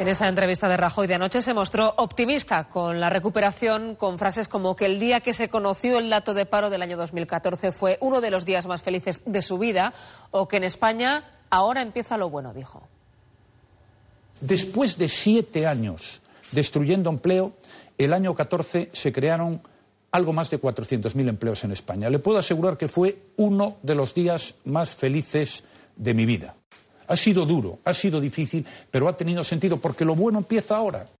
En esa entrevista de Rajoy de anoche se mostró optimista con la recuperación, con frases como que el día que se conoció el dato de paro del año 2014 fue uno de los días más felices de su vida o que en España ahora empieza lo bueno, dijo. Después de siete años destruyendo empleo, el año 14 se crearon algo más de 400.000 empleos en España. Le puedo asegurar que fue uno de los días más felices de mi vida. Ha sido duro, ha sido difícil, pero ha tenido sentido porque lo bueno empieza ahora.